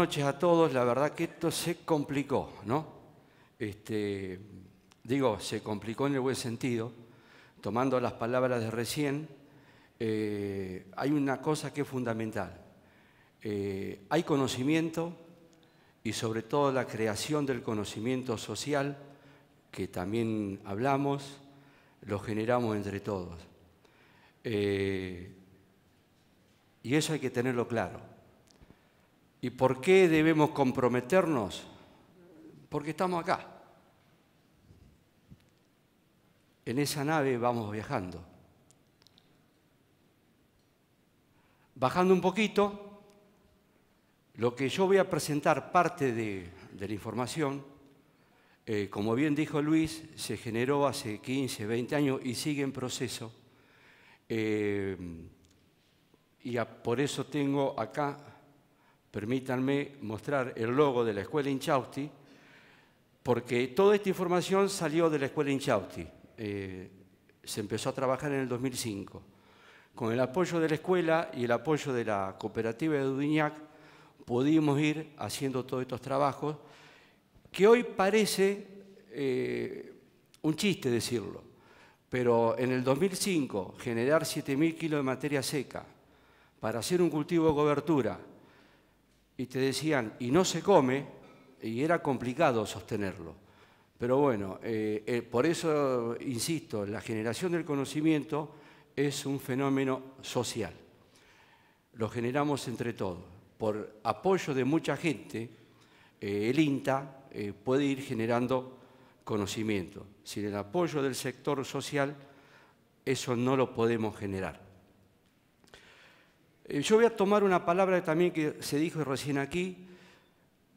noches a todos. La verdad que esto se complicó, ¿no? Este, digo, se complicó en el buen sentido. Tomando las palabras de recién, eh, hay una cosa que es fundamental. Eh, hay conocimiento y sobre todo la creación del conocimiento social, que también hablamos, lo generamos entre todos. Eh, y eso hay que tenerlo claro. ¿Y por qué debemos comprometernos? Porque estamos acá. En esa nave vamos viajando. Bajando un poquito, lo que yo voy a presentar parte de, la información, eh, como bien dijo Luis, se generó hace 15, 20 años y sigue en proceso. Eh, y por eso tengo acá Permítanme mostrar el logo de la escuela Inchausti, porque toda esta información salió de la escuela Inchausti. Eh, se empezó a trabajar en el 2005. Con el apoyo de la escuela y el apoyo de la cooperativa de Dudignac, pudimos ir haciendo todos estos trabajos, que hoy parece eh, un chiste decirlo, pero en el 2005 generar 7.000 kilos de materia seca para hacer un cultivo de cobertura, y te decían, y no se come, y era complicado sostenerlo. Pero bueno, eh, eh, por eso, insisto, la generación del conocimiento es un fenómeno social. Lo generamos entre todos. Por apoyo de mucha gente, eh, el INTA puede ir generando conocimiento. Sin el apoyo del sector social, eso no lo podemos generar. Eh, yo voy a tomar una palabra también que se dijo recién aquí,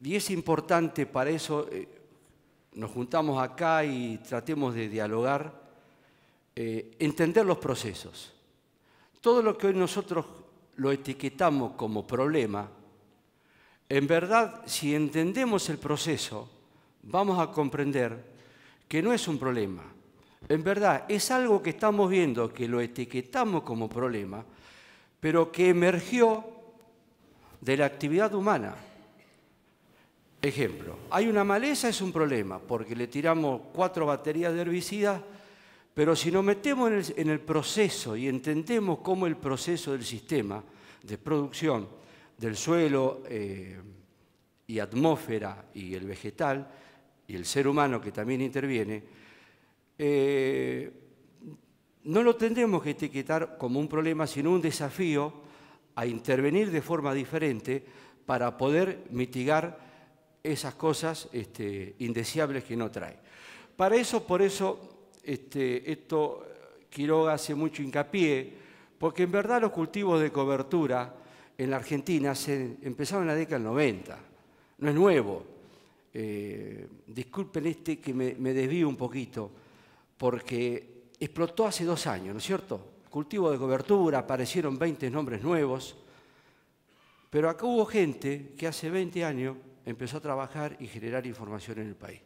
y es importante para eso, eh, nos juntamos acá y tratemos de dialogar, eh, entender los procesos. Todo lo que hoy nosotros lo etiquetamos como problema, en verdad, si entendemos el proceso, vamos a comprender que no es un problema. En verdad, es algo que estamos viendo, que lo etiquetamos como problema, pero que emergió de la actividad humana. Ejemplo, hay una maleza, es un problema, porque le tiramos cuatro baterías de herbicidas, pero si nos metemos en el, proceso y entendemos cómo el proceso del sistema de producción del suelo eh, y atmósfera y el vegetal y el ser humano que también interviene, eh, no lo tendremos que etiquetar como un problema, sino un desafío a intervenir de forma diferente para poder mitigar esas cosas este, indeseables que no trae. Para eso, por eso, este, esto Quiroga hace mucho hincapié, porque en verdad los cultivos de cobertura en la Argentina se empezaron en la década del 90, no es nuevo. Eh, disculpen este que me, me desvío un poquito, porque explotó hace dos años, ¿no es cierto? Cultivo de cobertura, aparecieron 20 nombres nuevos, pero acá hubo gente que hace 20 años empezó a trabajar y generar información en el país.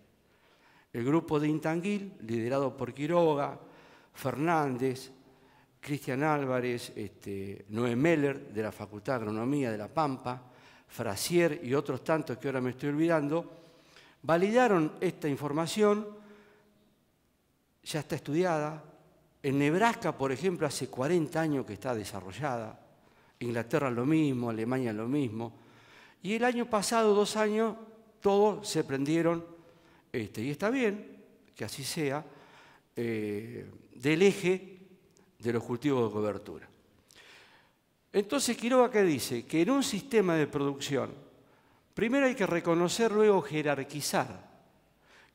El grupo de Intanguil, liderado por Quiroga, Fernández, Cristian Álvarez, este, Noé Meller, de la Facultad de Agronomía de La Pampa, Frasier y otros tantos que ahora me estoy olvidando, validaron esta información ya está estudiada. En Nebraska, por ejemplo, hace 40 años que está desarrollada. Inglaterra lo mismo, Alemania lo mismo. Y el año pasado, dos años, todos se prendieron, este, y está bien que así sea, eh, del eje de los cultivos de cobertura. Entonces, Quiroga que dice que en un sistema de producción, primero hay que reconocer, luego jerarquizar,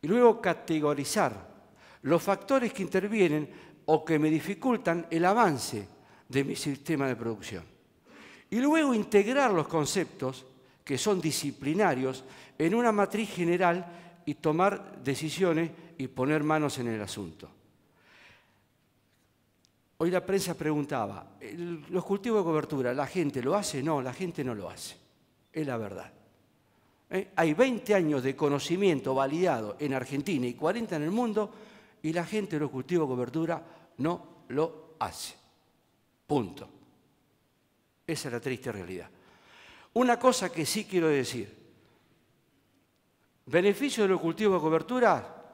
y luego categorizar los factores que intervienen o que me dificultan el avance de mi sistema de producción. Y luego integrar los conceptos que son disciplinarios en una matriz general y tomar decisiones y poner manos en el asunto. Hoy la prensa preguntaba, ¿los cultivos de cobertura la gente lo hace? No, la gente no lo hace. Es la verdad. ¿Eh? Hay 20 años de conocimiento validado en Argentina y 40 en el mundo y la gente de los cultivos de cobertura no lo hace. Punto. Esa es la triste realidad. Una cosa que sí quiero decir, beneficio de los cultivos de cobertura,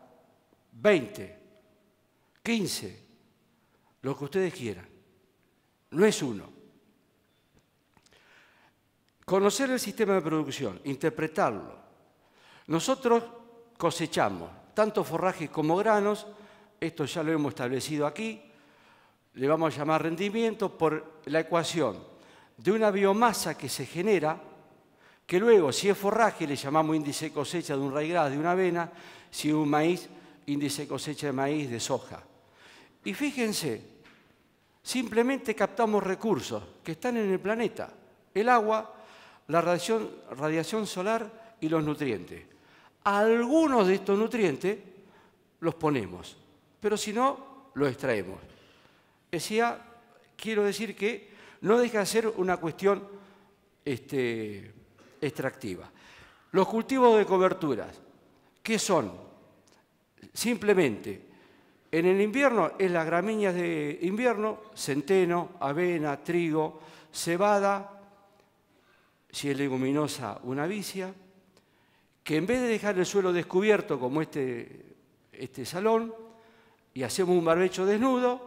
20, 15, lo que ustedes quieran, no es uno. Conocer el sistema de producción, interpretarlo. Nosotros cosechamos tanto forrajes como granos esto ya lo hemos establecido aquí, le vamos a llamar rendimiento por la ecuación de una biomasa que se genera, que luego si es forraje le llamamos índice cosecha de un raigras, de una avena, si es un maíz, índice cosecha de maíz, de soja. Y fíjense, simplemente captamos recursos que están en el planeta, el agua, la radiación solar y los nutrientes. Algunos de estos nutrientes los ponemos, pero si no, lo extraemos. Decía, quiero decir que no deja de ser una cuestión este, extractiva. Los cultivos de coberturas, ¿qué son? Simplemente, en el invierno en las gramíneas de invierno, centeno, avena, trigo, cebada, si es leguminosa, una vicia, que en vez de dejar el suelo descubierto como este, este salón, y hacemos un barbecho desnudo,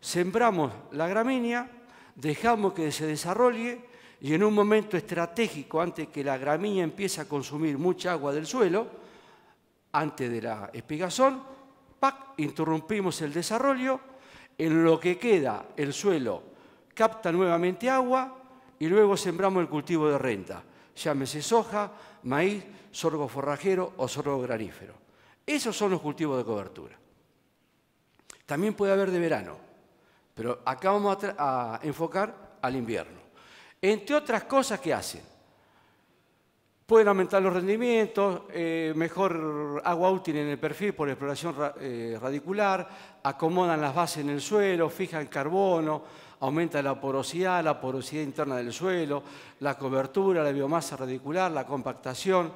sembramos la gramínea, dejamos que se desarrolle y en un momento estratégico, antes que la gramínea empiece a consumir mucha agua del suelo, antes de la espigazón, ¡pac! interrumpimos el desarrollo, en lo que queda el suelo capta nuevamente agua y luego sembramos el cultivo de renta, llámese soja, maíz, sorgo forrajero o sorgo granífero. Esos son los cultivos de cobertura. También puede haber de verano, pero acá vamos a, enfocar al invierno. Entre otras cosas que hacen, pueden aumentar los rendimientos, eh, mejor agua útil en el perfil por exploración eh, radicular, acomodan las bases en el suelo, fijan carbono, aumenta la porosidad, la porosidad interna del suelo, la cobertura, la biomasa radicular, la compactación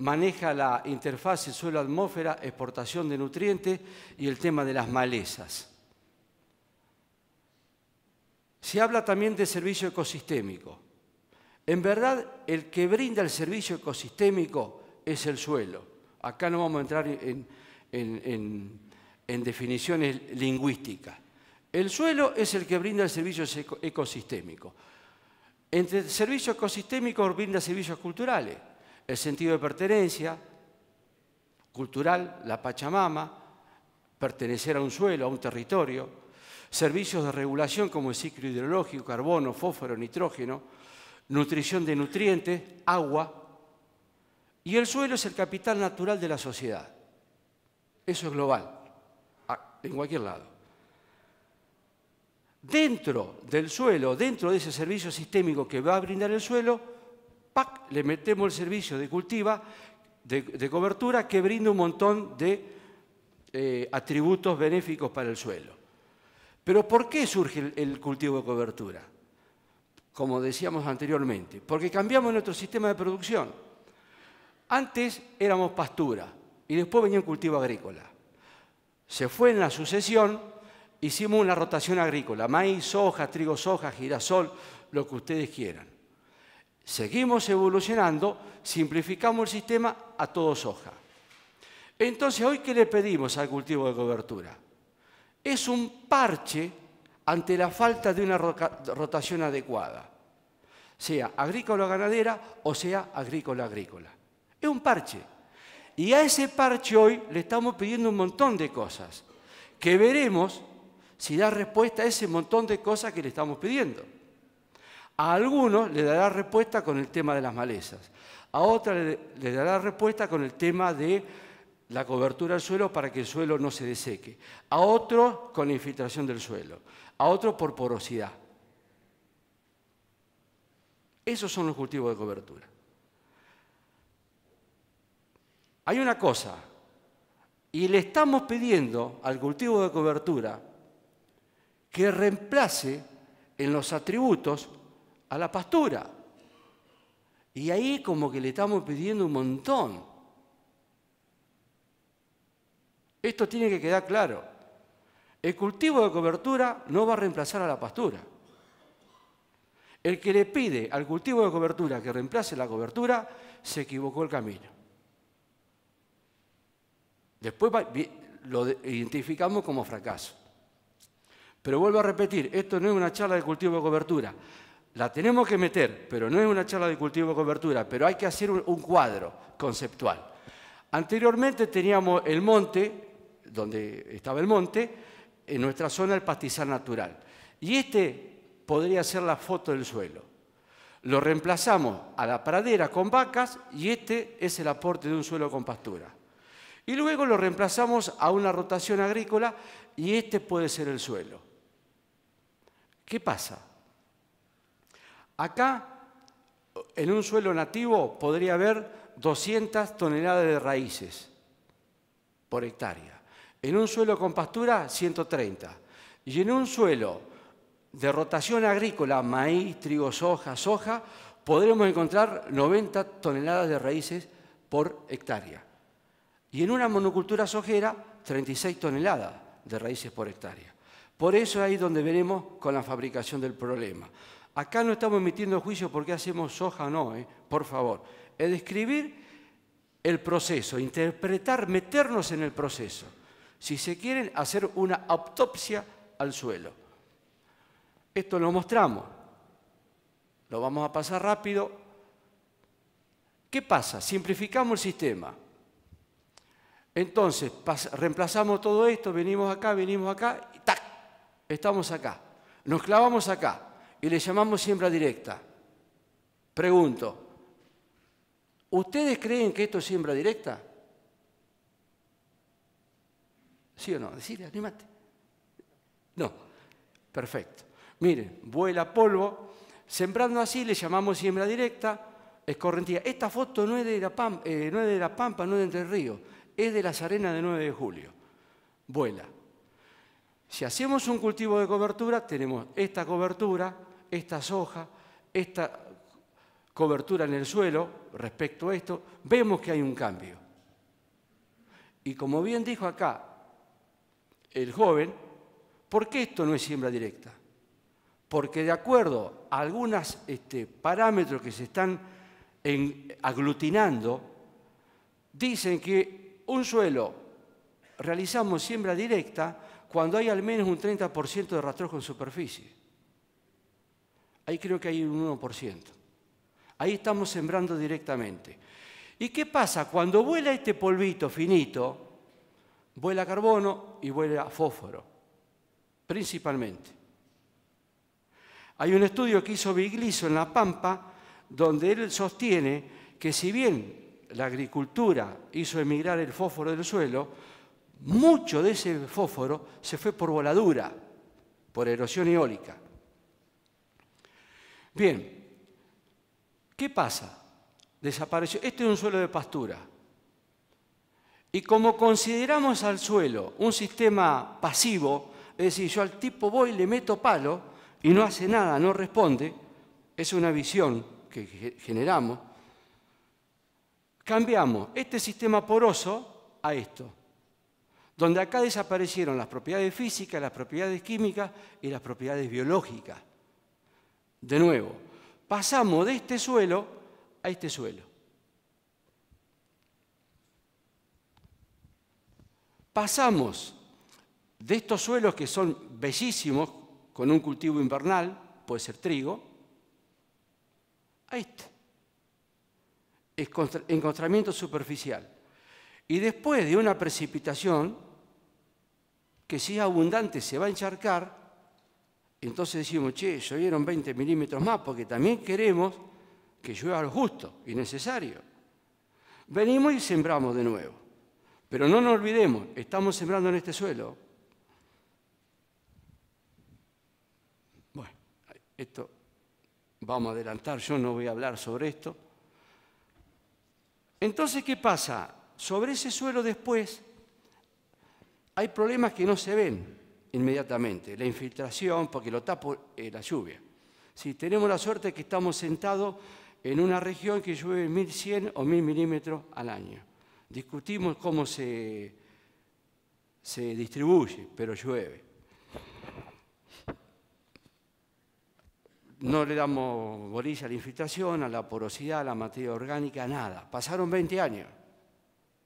maneja la interfaz suelo-atmósfera, exportación de nutrientes y el tema de las malezas. Se habla también de servicio ecosistémico. En verdad, el que brinda el servicio ecosistémico es el suelo. Acá no vamos a entrar en, en definiciones lingüísticas. El suelo es el que brinda el servicio ecosistémico. Entre servicios ecosistémicos brinda servicios culturales el sentido de pertenencia cultural, la Pachamama, pertenecer a un suelo, a un territorio, servicios de regulación como el ciclo hidrológico, carbono, fósforo, nitrógeno, nutrición de nutrientes, agua, y el suelo es el capital natural de la sociedad. Eso es global, en cualquier lado. Dentro del suelo, dentro de ese servicio sistémico que va a brindar el suelo, le metemos el servicio de cultiva, de, cobertura, que brinda un montón de eh, atributos benéficos para el suelo. Pero ¿por qué surge el, cultivo de cobertura? Como decíamos anteriormente, porque cambiamos nuestro sistema de producción. Antes éramos pastura y después venía un cultivo agrícola. Se fue en la sucesión, hicimos una rotación agrícola, maíz, soja, trigo, soja, girasol, lo que ustedes quieran. Seguimos evolucionando, simplificamos el sistema a todo soja. Entonces, ¿hoy qué le pedimos al cultivo de cobertura? Es un parche ante la falta de una rotación adecuada, sea agrícola-ganadera o sea agrícola-agrícola. Es un parche. Y a ese parche hoy le estamos pidiendo un montón de cosas, que veremos si da respuesta a ese montón de cosas que le estamos pidiendo. A algunos le dará respuesta con el tema de las malezas, a otros le, dará respuesta con el tema de la cobertura del suelo para que el suelo no se deseque, a otro con la infiltración del suelo, a otro por porosidad. Esos son los cultivos de cobertura. Hay una cosa, y le estamos pidiendo al cultivo de cobertura que reemplace en los atributos a la pastura. Y ahí como que le estamos pidiendo un montón. Esto tiene que quedar claro. El cultivo de cobertura no va a reemplazar a la pastura. El que le pide al cultivo de cobertura que reemplace la cobertura, se equivocó el camino. Después lo identificamos como fracaso. Pero vuelvo a repetir, esto no es una charla de cultivo de cobertura. La tenemos que meter, pero no es una charla de cultivo de cobertura, pero hay que hacer un, cuadro conceptual. Anteriormente teníamos el monte, donde estaba el monte, en nuestra zona el pastizal natural. Y este podría ser la foto del suelo. Lo reemplazamos a la pradera con vacas y este es el aporte de un suelo con pastura. Y luego lo reemplazamos a una rotación agrícola y este puede ser el suelo. ¿Qué pasa? Acá, en un suelo nativo, podría haber 200 toneladas de raíces por hectárea. En un suelo con pastura, 130. Y en un suelo de rotación agrícola, maíz, trigo, soja, soja, podremos encontrar 90 toneladas de raíces por hectárea. Y en una monocultura sojera, 36 toneladas de raíces por hectárea. Por eso ahí donde veremos con la fabricación del problema. Acá no estamos emitiendo juicio porque hacemos soja o no, eh, por favor. Es describir el proceso, interpretar, meternos en el proceso. Si se quieren, hacer una autopsia al suelo. Esto lo mostramos. Lo vamos a pasar rápido. ¿Qué pasa? Simplificamos el sistema. Entonces, reemplazamos todo esto, venimos acá, venimos acá, y ¡tac! Estamos acá. Nos clavamos acá y le llamamos siembra directa. Pregunto, ¿ustedes creen que esto es siembra directa? ¿Sí o no? Decirle, animate. No, perfecto. Miren, vuela polvo. Sembrando así le llamamos siembra directa, es correntía. Esta foto no es de La Pampa, eh, no, es de la Pampa no es de Entre Ríos, es de las arenas de 9 de julio. Vuela. Si hacemos un cultivo de cobertura, tenemos esta cobertura, estas hojas esta cobertura en el suelo respecto a esto, vemos que hay un cambio. Y como bien dijo acá el joven, ¿por qué esto no es siembra directa? Porque de acuerdo a algunos este, parámetros que se están aglutinando, dicen que un suelo realizamos siembra directa cuando hay al menos un 30% de rastrojo en superficie. Ahí creo que hay un 1%. Ahí estamos sembrando directamente. ¿Y qué pasa? Cuando vuela este polvito finito, vuela carbono y vuela fósforo, principalmente. Hay un estudio que hizo Bigliso en La Pampa, donde él sostiene que si bien la agricultura hizo emigrar el fósforo del suelo, mucho de ese fósforo se fue por voladura, por erosión eólica. Bien, ¿qué pasa? Desapareció. Este es un suelo de pastura. Y como consideramos al suelo un sistema pasivo, es decir, yo al tipo voy, le meto palo y no hace nada, no responde, es una visión que generamos, cambiamos este sistema poroso a esto, donde acá desaparecieron las propiedades físicas, las propiedades químicas y las propiedades biológicas. De nuevo, pasamos de este suelo a este suelo. Pasamos de estos suelos que son bellísimos, con un cultivo invernal, puede ser trigo, a este. Encontramiento superficial. Y después de una precipitación, que si es abundante se va a encharcar, entonces decimos, che, llovieron 20 milímetros más, porque también queremos que llueva lo justo y necesario. Venimos y sembramos de nuevo. Pero no nos olvidemos, estamos sembrando en este suelo. Bueno, esto vamos a adelantar, yo no voy a hablar sobre esto. Entonces, ¿qué pasa? Sobre ese suelo después hay problemas que no se ven, inmediatamente. La infiltración, porque lo tapo eh, la lluvia. Si tenemos la suerte que estamos sentados en una región que llueve 1100 o 1000 milímetros al año. Discutimos cómo se, se distribuye, pero llueve. No le damos bolilla a la infiltración, a la porosidad, a la materia orgánica, nada. Pasaron 20 años.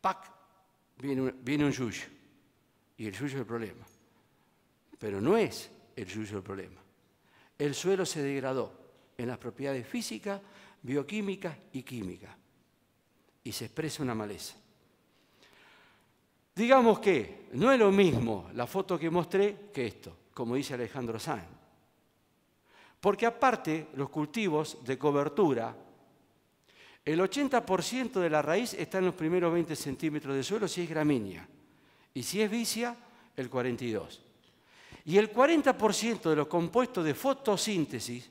¡Pac! Viene un, viene un yuyo. Y el yuyo es el problema. Pero no es el suyo el problema. El suelo se degradó en las propiedades físicas, bioquímicas y químicas. Y se expresa una maleza. Digamos que no es lo mismo la foto que mostré que esto, como dice Alejandro Sáenz. Porque aparte los cultivos de cobertura, el 80% de la raíz está en los primeros 20 centímetros de suelo si es gramínea. Y si es vicia, el 42%. Y el 40% de los compuestos de fotosíntesis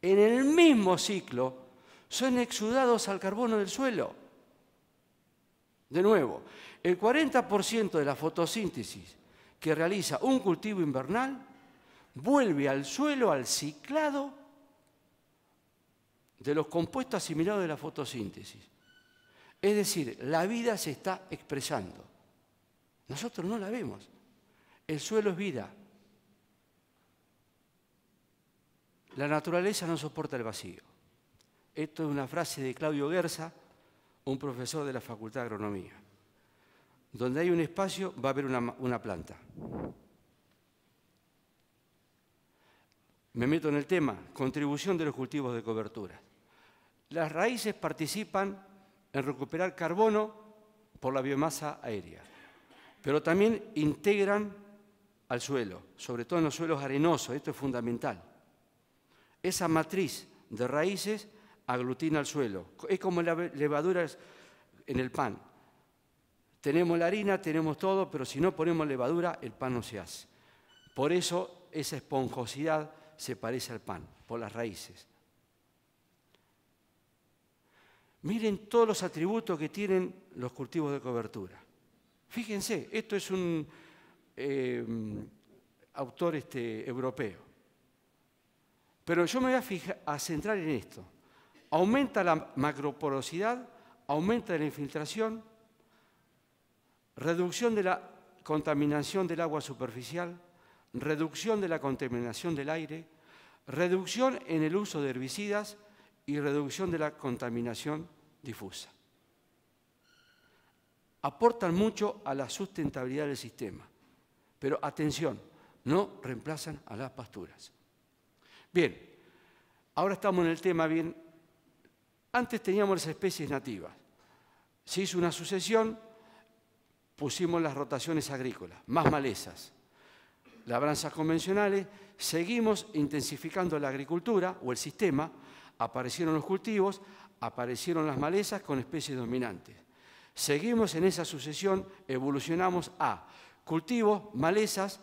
en el mismo ciclo son exudados al carbono del suelo. De nuevo, el 40% de la fotosíntesis que realiza un cultivo invernal vuelve al suelo, al ciclado de los compuestos asimilados de la fotosíntesis. Es decir, la vida se está expresando. Nosotros no la vemos. El suelo es vida. La naturaleza no soporta el vacío. Esto es una frase de Claudio Guerza, un profesor de la Facultad de Agronomía. Donde hay un espacio va a haber una, una planta. Me meto en el tema, contribución de los cultivos de cobertura. Las raíces participan en recuperar carbono por la biomasa aérea, pero también integran al suelo, sobre todo en los suelos arenosos, esto es fundamental. Esa matriz de raíces aglutina el suelo. Es como la levadura en el pan. Tenemos la harina, tenemos todo, pero si no ponemos levadura, el pan no se hace. Por eso esa esponjosidad se parece al pan, por las raíces. Miren todos los atributos que tienen los cultivos de cobertura. Fíjense, esto es un eh, autor este, europeo. Pero yo me voy a, centrar en esto. Aumenta la macroporosidad, aumenta la infiltración, reducción de la contaminación del agua superficial, reducción de la contaminación del aire, reducción en el uso de herbicidas y reducción de la contaminación difusa. Aportan mucho a la sustentabilidad del sistema, pero atención, no reemplazan a las pasturas. Bien, ahora estamos en el tema bien. Antes teníamos las especies nativas. Se hizo una sucesión, pusimos las rotaciones agrícolas, más malezas, labranzas convencionales, seguimos intensificando la agricultura o el sistema, aparecieron los cultivos, aparecieron las malezas con especies dominantes. Seguimos en esa sucesión, evolucionamos a cultivos, malezas,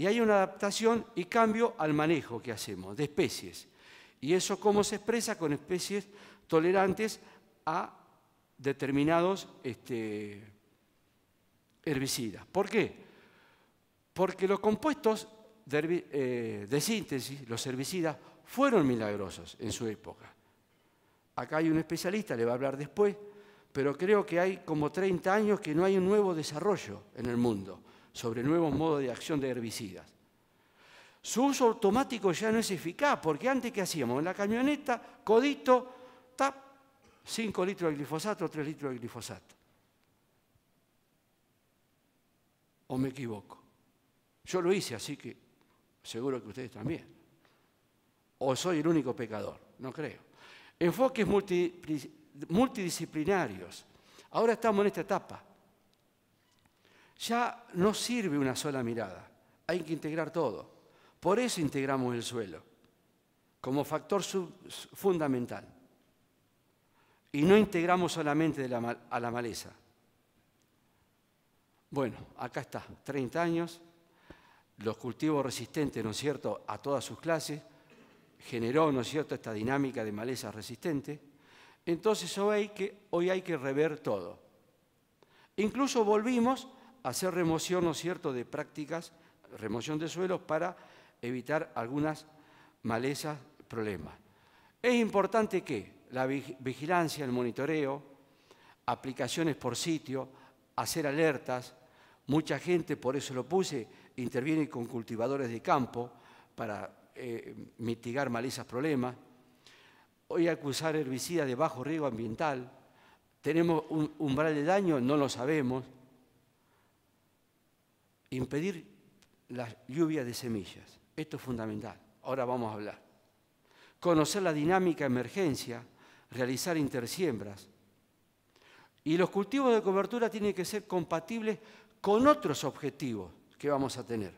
y hay una adaptación y cambio al manejo que hacemos de especies. ¿Y eso cómo se expresa? Con especies tolerantes a determinados este, herbicidas. ¿Por qué? Porque los compuestos de, eh, de síntesis, los herbicidas, fueron milagrosos en su época. Acá hay un especialista, le va a hablar después, pero creo que hay como 30 años que no hay un nuevo desarrollo en el mundo sobre nuevos modos de acción de herbicidas. Su uso automático ya no es eficaz, porque antes que hacíamos en la camioneta, codito, tap, 5 litros de glifosato, 3 litros de glifosato. ¿O me equivoco? Yo lo hice, así que seguro que ustedes también. ¿O soy el único pecador? No creo. Enfoques multidisciplinarios. Ahora estamos en esta etapa ya no sirve una sola mirada, hay que integrar todo. Por eso integramos el suelo, como factor fundamental. Y no integramos solamente a la maleza. Bueno, acá está, 30 años, los cultivos resistentes, ¿no es cierto?, a todas sus clases, generó, ¿no es cierto?, esta dinámica de maleza resistente. Entonces hoy hay que, hoy hay que rever todo. Incluso volvimos hacer remoción, ¿no cierto?, de prácticas, remoción de suelos para evitar algunas malezas, problemas. Es importante que la vigilancia, el monitoreo, aplicaciones por sitio, hacer alertas, mucha gente, por eso lo puse, interviene con cultivadores de campo para eh, mitigar malezas, problemas. Hoy acusar herbicidas de bajo riesgo ambiental. ¿Tenemos un umbral de daño? No lo sabemos impedir las lluvias de semillas. Esto es fundamental. Ahora vamos a hablar. Conocer la dinámica emergencia, realizar intersiembras. Y los cultivos de cobertura tienen que ser compatibles con otros objetivos que vamos a tener,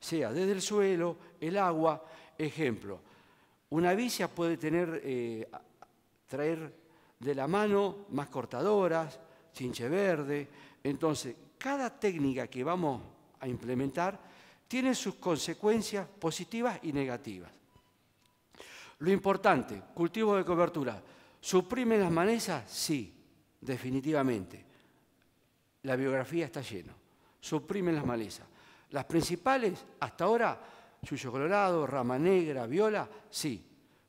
sea desde el suelo, el agua, ejemplo. Una vicia puede tener, eh, traer de la mano más cortadoras, chinche verde. Entonces, cada técnica que vamos a implementar, tiene sus consecuencias positivas y negativas. Lo importante, cultivo de cobertura. ¿Suprimen las malezas? Sí, definitivamente. La biografía está llena. Suprimen las malezas. Las principales, hasta ahora, suyo colorado, rama negra, viola, sí.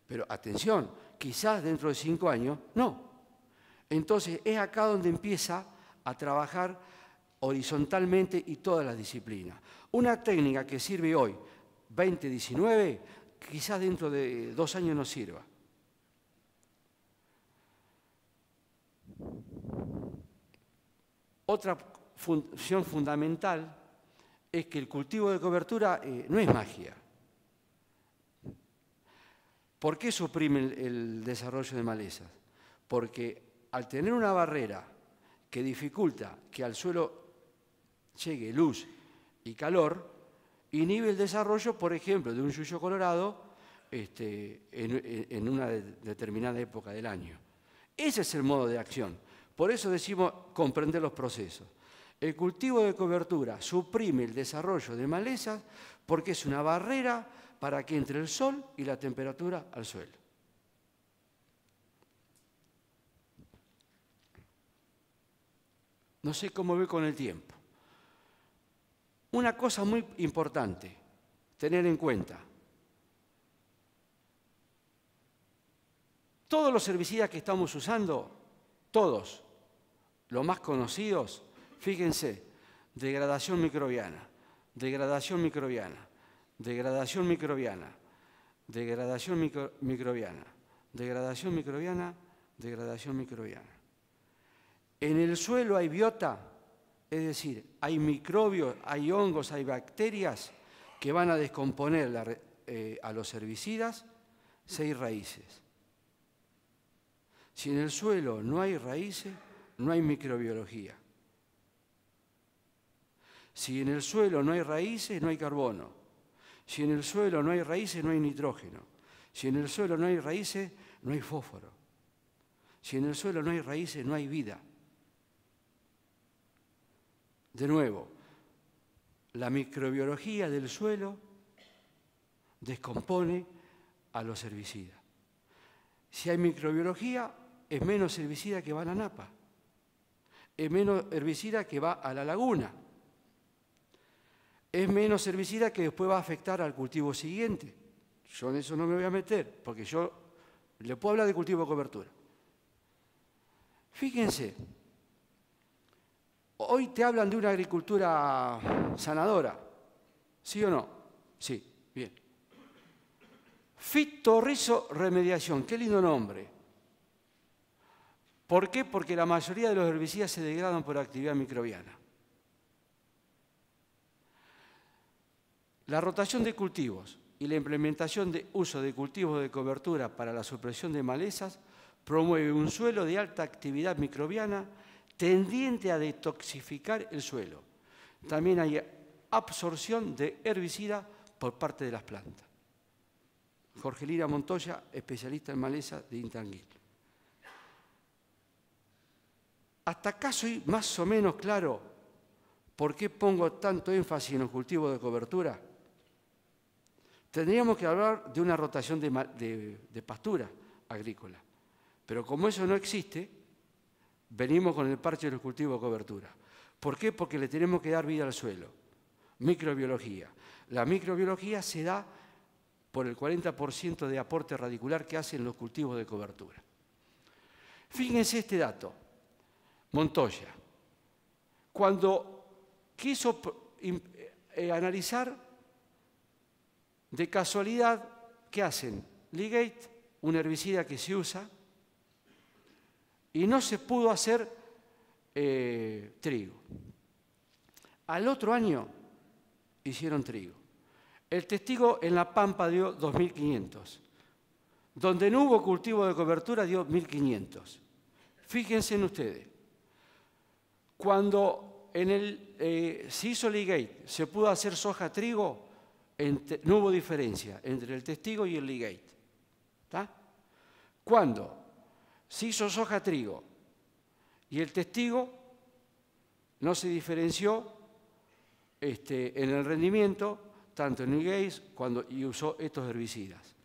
Pero atención, quizás dentro de cinco años, no. Entonces es acá donde empieza a trabajar horizontalmente y todas las disciplinas. Una técnica que sirve hoy, 2019, quizás dentro de dos años no sirva. Otra función fundamental es que el cultivo de cobertura eh, no es magia. ¿Por qué suprime el desarrollo de malezas? Porque al tener una barrera que dificulta que al suelo llegue luz y calor, inhibe el desarrollo, por ejemplo, de un yuyo colorado este, en, en, una determinada época del año. Ese es el modo de acción. Por eso decimos comprender los procesos. El cultivo de cobertura suprime el desarrollo de malezas porque es una barrera para que entre el sol y la temperatura al suelo. No sé cómo ve con el tiempo. Una cosa muy importante, tener en cuenta. Todos los herbicidas que estamos usando, todos, los más conocidos, fíjense, degradación microbiana, degradación microbiana, degradación microbiana, degradación microbiana, degradación microbiana, degradación microbiana. En el suelo hay biota es decir, hay microbios, hay hongos, hay bacterias que van a descomponer a los herbicidas seis raíces. Si en el suelo no hay raíces, no hay microbiología. Si en el suelo no hay raíces, no hay carbono. Si en el suelo no hay raíces, no hay nitrógeno. Si en el suelo no hay raíces, no hay fósforo. Si en el suelo no hay raíces, no hay vida. De nuevo, la microbiología del suelo descompone a los herbicidas. Si hay microbiología, es menos herbicida que va a la napa, es menos herbicida que va a la laguna, es menos herbicida que después va a afectar al cultivo siguiente. Yo en eso no me voy a meter, porque yo le puedo hablar de cultivo de cobertura. Fíjense, Hoy te hablan de una agricultura sanadora, ¿sí o no? Sí, bien. Fitorrizo remediación, qué lindo nombre. ¿Por qué? Porque la mayoría de los herbicidas se degradan por actividad microbiana. La rotación de cultivos y la implementación de uso de cultivos de cobertura para la supresión de malezas promueve un suelo de alta actividad microbiana tendiente a detoxificar el suelo. También hay absorción de herbicida por parte de las plantas. Jorge Lira Montoya, especialista en maleza de Intanguil. Hasta acá soy más o menos claro por qué pongo tanto énfasis en los cultivos de cobertura. Tendríamos que hablar de una rotación de pastura agrícola, pero como eso no existe, venimos con el parche de los cultivos de cobertura. ¿Por qué? Porque le tenemos que dar vida al suelo. Microbiología. La microbiología se da por el 40% de aporte radicular que hacen los cultivos de cobertura. Fíjense este dato. Montoya. Cuando quiso eh, analizar, de casualidad, ¿qué hacen? Ligate, un herbicida que se usa, y no se pudo hacer eh, trigo. Al otro año hicieron trigo. El testigo en la pampa dio 2.500. Donde no hubo cultivo de cobertura dio 1.500. Fíjense en ustedes. Cuando en el, eh, se hizo Ligate, se pudo hacer soja-trigo, no hubo diferencia entre el testigo y el Ligate. ¿Cuándo? se hizo soja trigo y el testigo no se diferenció este, en el rendimiento, tanto en el gaze, cuando, y usó estos herbicidas.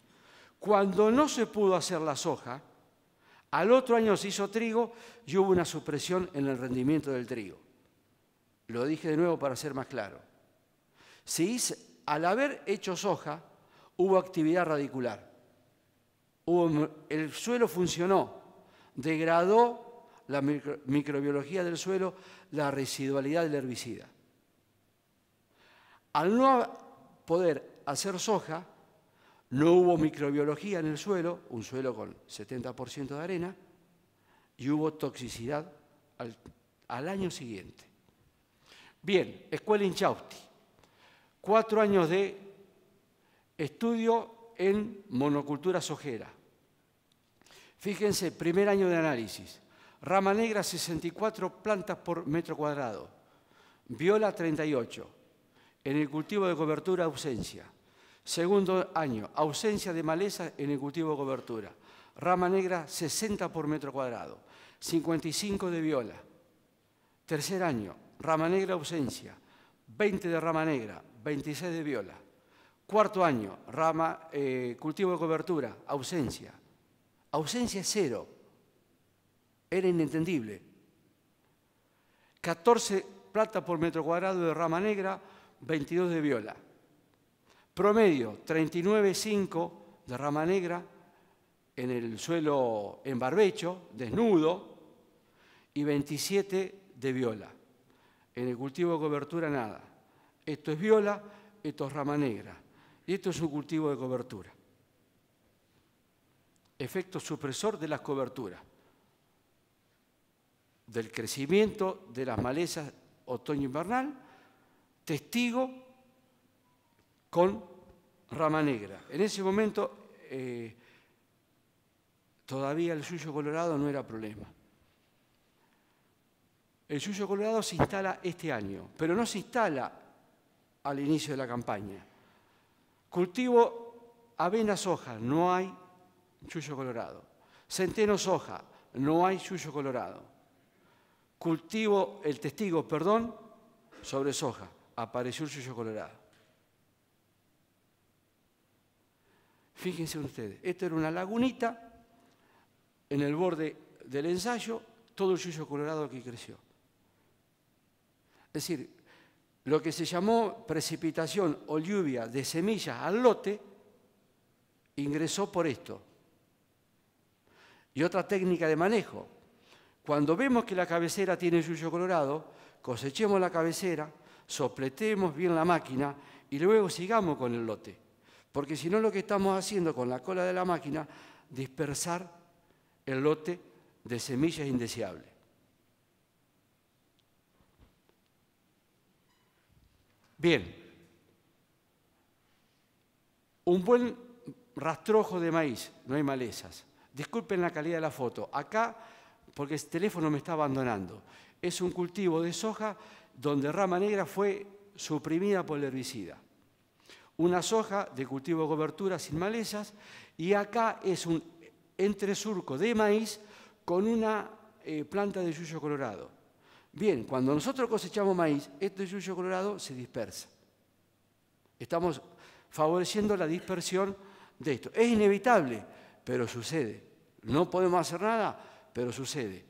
Cuando no se pudo hacer la soja, al otro año se hizo trigo y hubo una supresión en el rendimiento del trigo. Lo dije de nuevo para ser más claro. Se hizo, al haber hecho soja, hubo actividad radicular. el suelo funcionó, degradó la microbiología del suelo, la residualidad del herbicida. Al no poder hacer soja, no hubo microbiología en el suelo, un suelo con 70% de arena, y hubo toxicidad al, al año siguiente. Bien, escuela Inchausti. Cuatro años de estudio en monocultura sojera. Fíjense, primer año de análisis. Rama negra 64 plantas por metro cuadrado. Viola 38. En el cultivo de cobertura ausencia. Segundo año, ausencia de maleza en el cultivo de cobertura. Rama negra 60 por metro cuadrado. 55 de viola. Tercer año, rama negra ausencia. 20 de rama negra, 26 de viola. Cuarto año, rama, eh, cultivo de cobertura, ausencia. Ausencia cero. Era inentendible. 14 plata por metro cuadrado de rama negra, 22 de viola. Promedio 39,5 de rama negra en el suelo en barbecho, desnudo, y 27 de viola. En el cultivo de cobertura nada. Esto es viola, esto es rama negra. Y esto es un cultivo de cobertura efecto supresor de las coberturas, del crecimiento de las malezas otoño-invernal, testigo con rama negra. En ese momento eh, todavía el suyo colorado no era problema. El suyo colorado se instala este año, pero no se instala al inicio de la campaña. Cultivo avenas soja, no hay Chuyo colorado. Centeno soja, no hay chuyo colorado. Cultivo el testigo, perdón, sobre soja, apareció el colorado. Fíjense ustedes, esto era una lagunita en el borde del ensayo, todo el chuyo colorado que creció. Es decir, lo que se llamó precipitación o lluvia de semillas al lote ingresó por esto, y otra técnica de manejo. Cuando vemos que la cabecera tiene suyo colorado, cosechemos la cabecera, sopletemos bien la máquina y luego sigamos con el lote. Porque si no lo que estamos haciendo con la cola de la máquina, dispersar el lote de semillas indeseables. Bien, un buen rastrojo de maíz, no hay malezas. Disculpen la calidad de la foto. Acá, porque el este teléfono me está abandonando. Es un cultivo de soja donde rama negra fue suprimida por el herbicida. Una soja de cultivo de cobertura sin malezas y acá es un entresurco de maíz con una eh, planta de yuyo colorado. Bien, cuando nosotros cosechamos maíz, este yuyo colorado se dispersa. Estamos favoreciendo la dispersión de esto. Es inevitable pero sucede. No podemos hacer nada, pero sucede.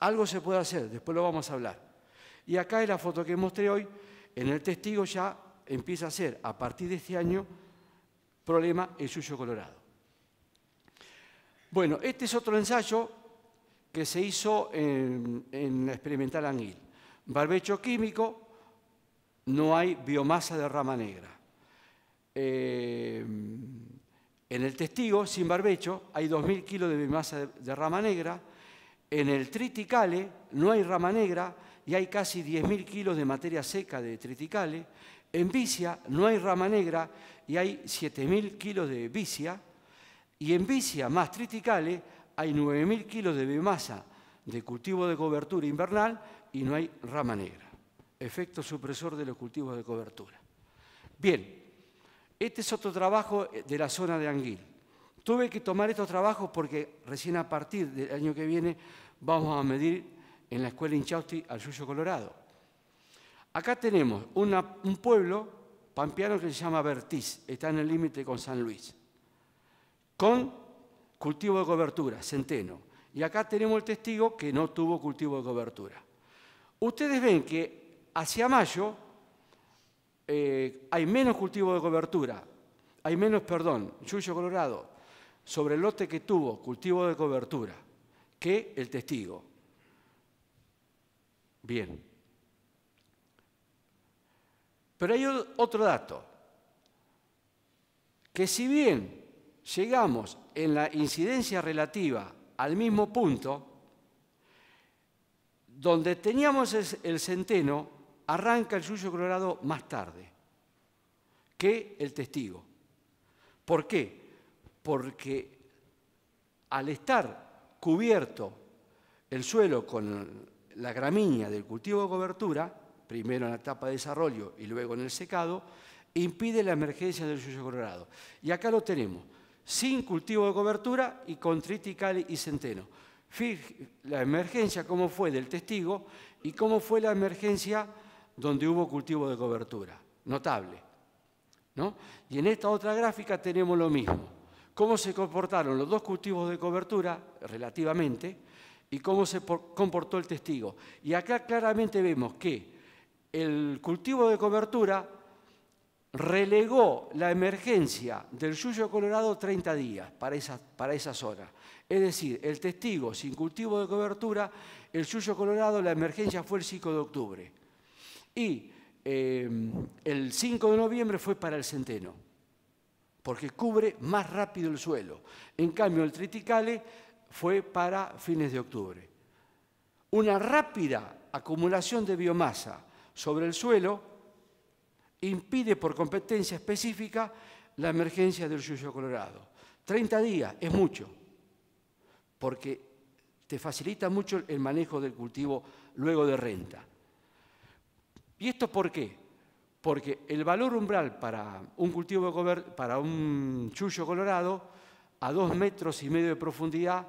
Algo se puede hacer, después lo vamos a hablar. Y acá en la foto que mostré hoy, en el testigo ya empieza a ser, a partir de este año, problema el suyo colorado. Bueno, este es otro ensayo que se hizo en, la experimental Anguil. Barbecho químico, no hay biomasa de rama negra. Eh, en el testigo sin barbecho hay 2.000 kilos de biomasa de, rama negra. En el triticale no hay rama negra y hay casi 10.000 kilos de materia seca de triticale. En vicia no hay rama negra y hay 7.000 kilos de vicia. Y en vicia más triticale hay 9.000 kilos de biomasa de cultivo de cobertura invernal y no hay rama negra. Efecto supresor de los cultivos de cobertura. Bien, este es otro trabajo eh, de la zona de Anguil. Tuve que tomar estos trabajos porque recién a partir del año que viene vamos a medir en la escuela Inchausti al Yuyo Colorado. Acá tenemos un pueblo pampeano que se llama Bertiz, está en el límite con San Luis, con cultivo de cobertura, centeno. Y acá tenemos el testigo que no tuvo cultivo de cobertura. Ustedes ven que hacia mayo eh, hay menos cultivo de cobertura, hay menos, perdón, Yuyo Colorado, sobre el lote que tuvo cultivo de cobertura que el testigo. Bien. Pero hay otro dato, que si bien llegamos en la incidencia relativa al mismo punto, donde teníamos el centeno, arranca el suyo colorado más tarde que el testigo. ¿Por qué? Porque al estar cubierto el suelo con la gramínea del cultivo de cobertura, primero en la etapa de desarrollo y luego en el secado, impide la emergencia del suyo colorado. Y acá lo tenemos, sin cultivo de cobertura y con triticale y centeno. La emergencia, cómo fue del testigo y cómo fue la emergencia donde hubo cultivo de cobertura, notable. ¿no? Y en esta otra gráfica tenemos lo mismo. Cómo se comportaron los dos cultivos de cobertura, relativamente, y cómo se comportó el testigo. Y acá claramente vemos que el cultivo de cobertura relegó la emergencia del suyo colorado 30 días para esa, para zona. Es decir, el testigo sin cultivo de cobertura, el suyo colorado, la emergencia fue el 5 de octubre. Y em, el 5 de noviembre fue para el centeno, porque cubre más rápido el suelo. En cambio, el triticale fue para fines de octubre. Una rápida acumulación de biomasa sobre el suelo impide por competencia específica la emergencia del yuyo colorado. 30 días es mucho, porque te facilita mucho el manejo del cultivo luego de renta. ¿Y esto por qué? Porque el valor umbral para un cultivo, para un chullo colorado, a 2 metros y medio de profundidad,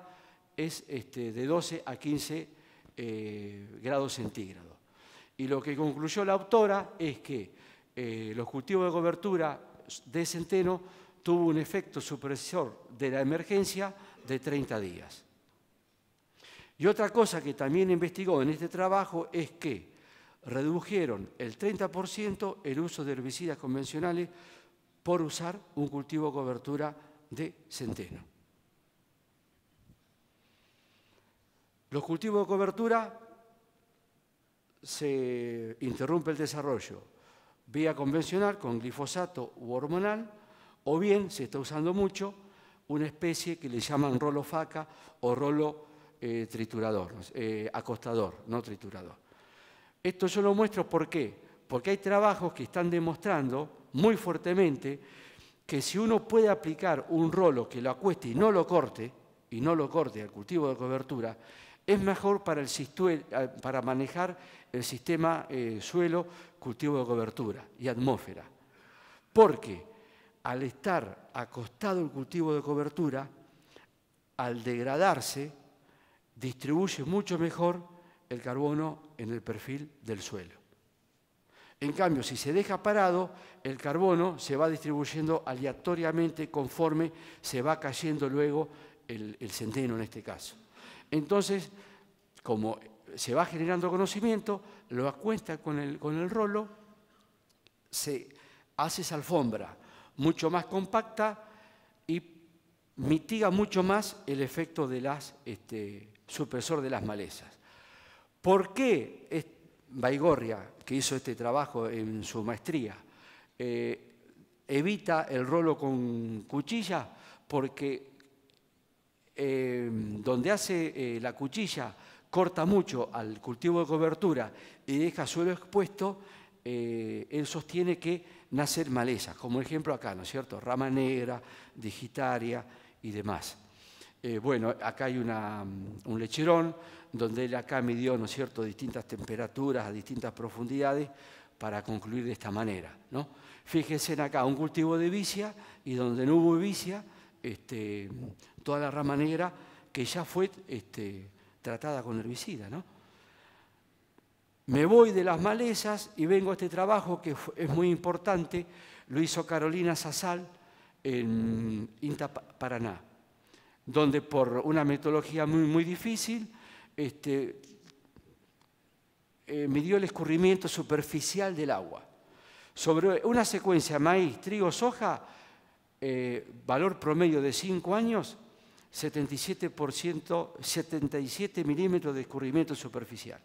es este, de 12 a 15 eh, grados centígrados. Y lo que concluyó la autora es que eh, los cultivos de cobertura de centeno tuvo un efecto supresor de la emergencia de 30 días. Y otra cosa que también investigó en este trabajo es que redujeron el 30% el uso de herbicidas convencionales por usar un cultivo de cobertura de centeno. Los cultivos de cobertura se interrumpe el desarrollo vía convencional con glifosato u hormonal, o bien se está usando mucho una especie que le llaman rolo faca o rolo eh, triturador, eh, acostador, no triturador. Esto yo lo muestro ¿por qué? Porque hay trabajos que están demostrando muy fuertemente que si uno puede aplicar un rolo que lo acueste y no lo corte, y no lo corte al cultivo de cobertura, es mejor para, el, eh, para manejar el sistema eh, suelo, cultivo de cobertura y atmósfera. Porque al estar acostado el cultivo de cobertura, al degradarse, distribuye mucho mejor el carbono en el perfil del suelo. En cambio, si se deja parado, el carbono se va distribuyendo aleatoriamente conforme se va cayendo luego el, centeno en este caso. Entonces, como se va generando conocimiento, lo acuesta con el, con el rolo, se hace esa alfombra mucho más compacta y mitiga mucho más el efecto de este, supresor de las malezas. ¿Por qué Baigorria, que hizo este trabajo en su maestría, eh, evita el rolo con cuchilla? Porque eh, donde hace eh, la cuchilla corta mucho al cultivo de cobertura y deja suelo expuesto, él sostiene que nacen malezas, como ejemplo acá, ¿no es cierto? Rama negra, digitaria y demás. bueno, acá hay un lecherón, donde él acá midió, ¿no cierto?, distintas temperaturas a distintas profundidades para concluir de esta manera, ¿no? Fíjense en acá, un cultivo de vicia y donde no hubo vicia, este, toda la rama negra que ya fue este, tratada con herbicida, ¿no? Me voy de las malezas y vengo a este trabajo que es muy importante, lo hizo Carolina Sasal en Inta Paraná, donde por una metodología muy, muy difícil este, eh, midió el escurrimiento superficial del agua. Sobre una secuencia maíz, trigo, soja, eh, valor promedio de 5 años, 77%, 77 milímetros de escurrimiento superficial.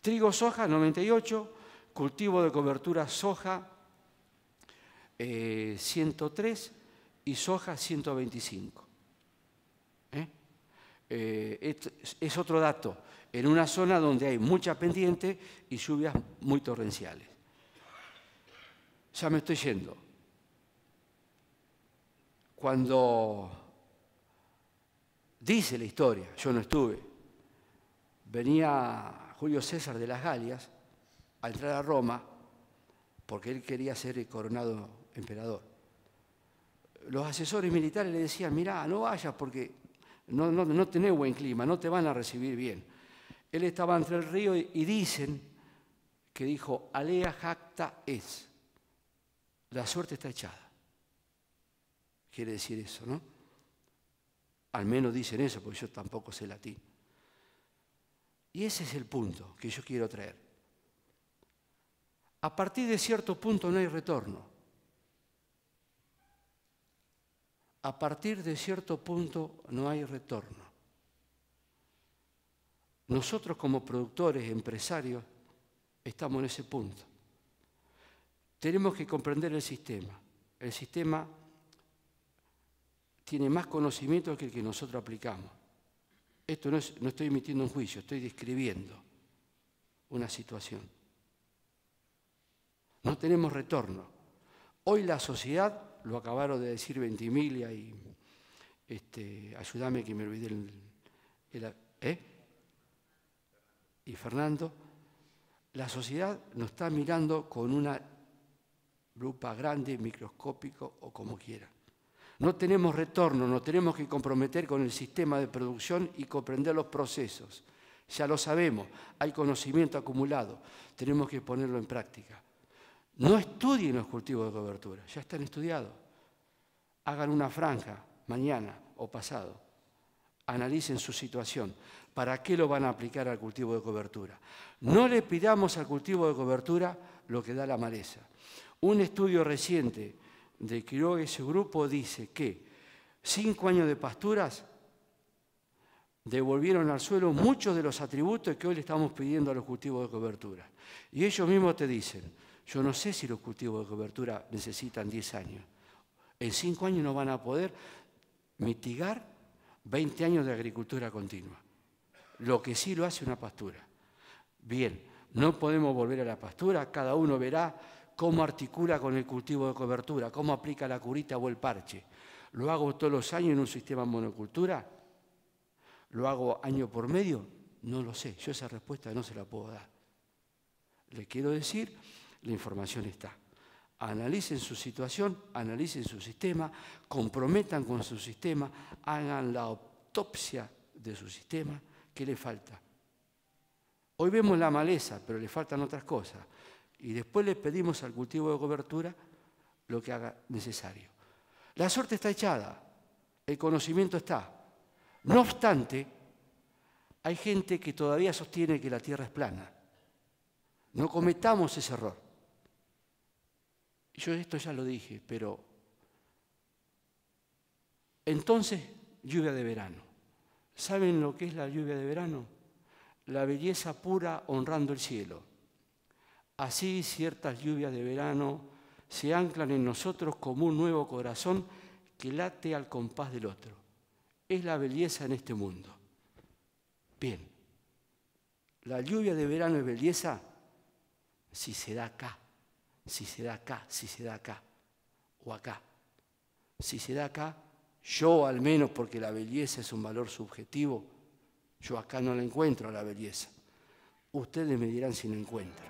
Trigo, soja, 98, cultivo de cobertura soja, 103 eh, y soja, 125. Eh, es otro dato, en una zona donde hay mucha pendiente y lluvias muy torrenciales. Ya me estoy yendo. Cuando dice la historia, yo no estuve, venía Julio César de las Galias a entrar a Roma porque él quería ser coronado emperador. Los asesores militares le decían, mirá, no vayas porque no, tenés buen clima, no te van a recibir bien. Él estaba entre el río y, y dicen que dijo, Alea jacta es, la suerte está echada. Quiere decir eso, ¿no? Al menos dicen eso, porque yo tampoco sé latín. Y ese es el punto que yo quiero traer. A partir de cierto punto no hay retorno. a partir de cierto punto no hay retorno. Nosotros como productores, empresarios, estamos en ese punto. Tenemos que comprender el sistema. El sistema tiene más conocimiento que el que nosotros aplicamos. Esto no, no estoy emitiendo un juicio, estoy describiendo una situación. No tenemos retorno. Hoy la sociedad lo acabaron de decir Ventimiglia y este, ayúdame que me olvidé el, ¿eh? y Fernando, la sociedad nos está mirando con una lupa grande, microscópico o como quiera. No tenemos retorno, no tenemos que comprometer con el sistema de producción y comprender los procesos. Ya lo sabemos, hay conocimiento acumulado, tenemos que ponerlo en práctica. No estudien los cultivos de cobertura, ya están estudiados. Hagan una franja mañana o pasado. Analicen su situación. ¿Para qué lo van a aplicar al cultivo de cobertura? No le pidamos al cultivo de cobertura lo que da la maleza. Un estudio reciente de Quiroga y su grupo dice que cinco años de pasturas devolvieron al suelo muchos de los atributos que hoy le estamos pidiendo a los cultivos de cobertura. Y ellos mismos te dicen, yo no sé si los cultivos de cobertura necesitan 10 años. En 5 años no van a poder mitigar 20 años de agricultura continua. Lo que sí lo hace una pastura. Bien, no podemos volver a la pastura, cada uno verá cómo articula con el cultivo de cobertura, cómo aplica la curita o el parche. Lo hago todos los años en un sistema monocultura, lo hago año por medio, no lo sé, yo esa respuesta no se la puedo dar. Le quiero decir la información está. Analicen su situación, analicen su sistema, comprometan con su sistema, hagan la autopsia de su sistema. ¿Qué le falta? Hoy vemos la maleza, pero le faltan otras cosas. Y después le pedimos al cultivo de cobertura lo que haga necesario. La suerte está echada, el conocimiento está. No obstante, hay gente que todavía sostiene que la Tierra es plana. No cometamos ese error. Yo esto ya lo dije, pero entonces lluvia de verano. ¿Saben lo que es la lluvia de verano? La belleza pura honrando el cielo. Así ciertas lluvias de verano se anclan en nosotros como un nuevo corazón que late al compás del otro. Es la belleza en este mundo. Bien, la lluvia de verano es belleza si se da acá si se da acá, si se da acá o acá. Si se da acá, yo al menos, porque la belleza es un valor subjetivo, yo acá no la encuentro la belleza. Ustedes me dirán si la encuentro.